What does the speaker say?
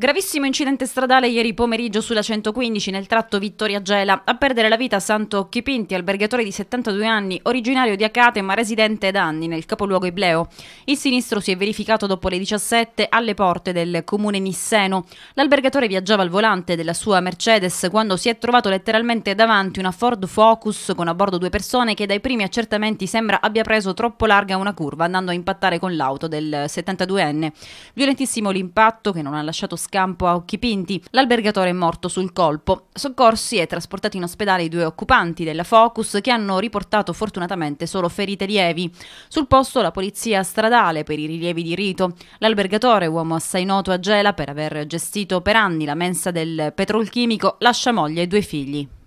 Gravissimo incidente stradale ieri pomeriggio sulla 115 nel tratto Vittoria Gela. A perdere la vita Santo Chipinti, albergatore di 72 anni, originario di Acate ma residente da anni nel capoluogo Ibleo. Il sinistro si è verificato dopo le 17 alle porte del comune Nisseno. L'albergatore viaggiava al volante della sua Mercedes quando si è trovato letteralmente davanti una Ford Focus con a bordo due persone che dai primi accertamenti sembra abbia preso troppo larga una curva andando a impattare con l'auto del 72enne. Violentissimo l'impatto che non ha lasciato scarico scampo a occhi pinti. L'albergatore è morto sul colpo. Soccorsi e trasportati in ospedale i due occupanti della Focus che hanno riportato fortunatamente solo ferite lievi. Sul posto la polizia stradale per i rilievi di rito. L'albergatore, uomo assai noto a Gela per aver gestito per anni la mensa del petrolchimico, lascia moglie e due figli.